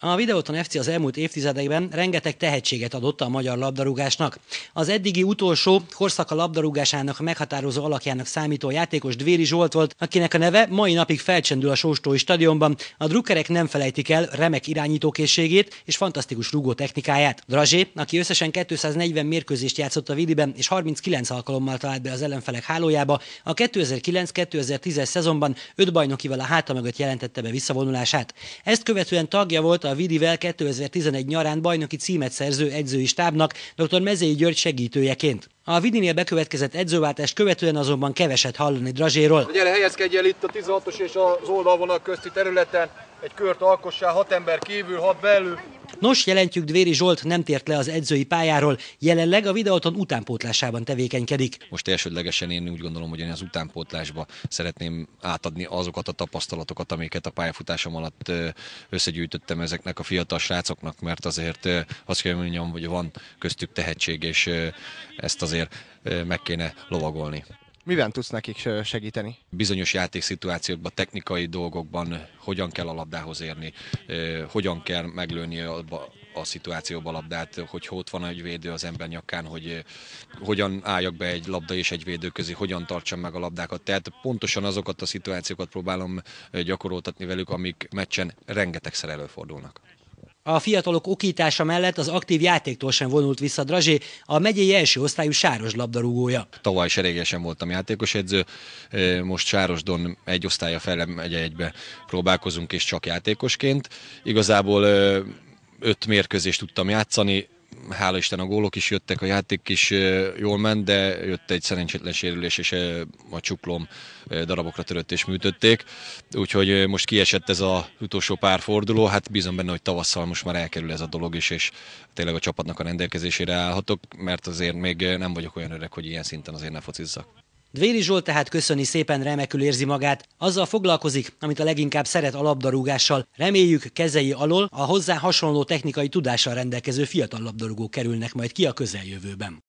A Videóton FC az elmúlt évtizedekben rengeteg tehetséget adott a magyar labdarúgásnak. Az eddigi utolsó korszaka labdarúgásának meghatározó alakjának számító játékos Dvéri Zsolt volt, akinek a neve mai napig felcsendül a Sóstói stadionban. A drukkerek nem felejtik el remek irányítókészségét és fantasztikus rúgó technikáját. Drazsé, aki összesen 240 mérkőzést játszott a Vidiben és 39 alkalommal talált be az ellenfelek hálójába, a 2009-2010-es szezonban öt bajnokival a háta mögött jelentette be visszavonulását. Ezt követően tagja volt a Vidivel 2011 nyarán bajnoki címet szerző edzői stábnak dr. Mezei György segítőjeként. A Vidinél bekövetkezett edzőváltást követően azonban keveset hallani Drazséról. Gyere, helyezkedj el itt a 16-os és az oldalvonal közti területen, egy kört alkossá, hat ember kívül, hat belül, Nos, jelentjük Dvéri Zsolt nem tért le az edzői pályáról, jelenleg a videóton utánpótlásában tevékenykedik. Most elsődlegesen én úgy gondolom, hogy én az utánpótlásba szeretném átadni azokat a tapasztalatokat, amiket a pályafutásom alatt összegyűjtöttem ezeknek a fiatal srácoknak, mert azért azt kell mondjam, hogy van köztük tehetség, és ezt azért meg kéne lovagolni. Miben tudsz nekik segíteni? Bizonyos játékszituációkban, technikai dolgokban hogyan kell a labdához érni, hogyan kell meglőni a a szituációba labdát, hogy ott van egy védő az ember nyakán, hogy hogyan álljak be egy labda és egy védő közé, hogyan tartsam meg a labdákat. Tehát pontosan azokat a szituációkat próbálom gyakoroltatni velük, amik meccsen rengetegszer előfordulnak. A fiatalok okítása mellett az aktív játéktól sem vonult vissza Drazsé, a megyei első osztályú sáros labdarúgója. Tavaly seregesen voltam játékos edző, most Sárosdon egy osztálya felem egy egybe próbálkozunk, és csak játékosként. Igazából öt mérkőzést tudtam játszani, hála Isten a gólok is jöttek, a játék is jól ment, de jött egy szerencsétlen sérülés, és a csuklom darabokra törött és műtötték. Úgyhogy most kiesett ez az utolsó pár forduló, hát bízom benne, hogy tavasszal most már elkerül ez a dolog is, és tényleg a csapatnak a rendelkezésére állhatok, mert azért még nem vagyok olyan öreg, hogy ilyen szinten azért ne focizzak. Dvéri Zsolt tehát köszöni szépen remekül érzi magát, azzal foglalkozik, amit a leginkább szeret a labdarúgással. Reméljük kezei alól a hozzá hasonló technikai tudással rendelkező fiatal labdarúgók kerülnek majd ki a közeljövőben.